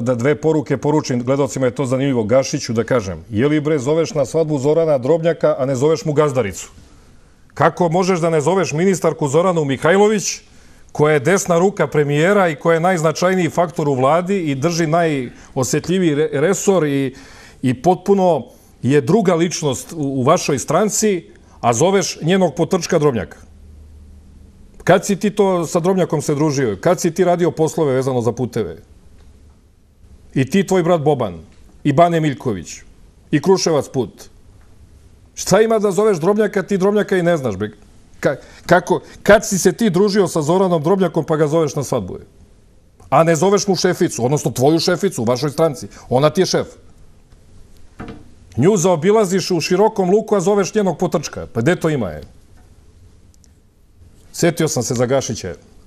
da dve poruke poručim gledalcima, je to zanimljivo, Gašiću da kažem, je li bre zoveš na svadbu Zorana Drobnjaka, a ne zoveš mu Gazdaricu? Kako možeš da ne zoveš ministarku Zoranu Mihajlović, koja je desna ruka premijera i koja je najznačajniji faktor u vladi i drži najosjetljiviji resor i potpuno je druga ličnost u vašoj stranci, a zoveš njenog potrčka Drobnjaka? Kad si ti to sa Drobnjakom se družio? Kad si ti radio poslove vezano za puteve? i ti tvoj brat Boban, i Bane Miljković, i Kruševac put. Šta ima da zoveš Drobnjaka, ti Drobnjaka i ne znaš, bre? kako, kad si se ti družio sa Zoranom Drobnjakom pa ga zoveš na svadbu? A ne zoveš mu šeficu, odnosno tvoju šeficu u vašoj stranci. Ona ti je šef. Nju zaobilaziš u širokom luku, a zoveš njenog potrčka. Pa gde to ima je? Sjetio sam se za Gašića.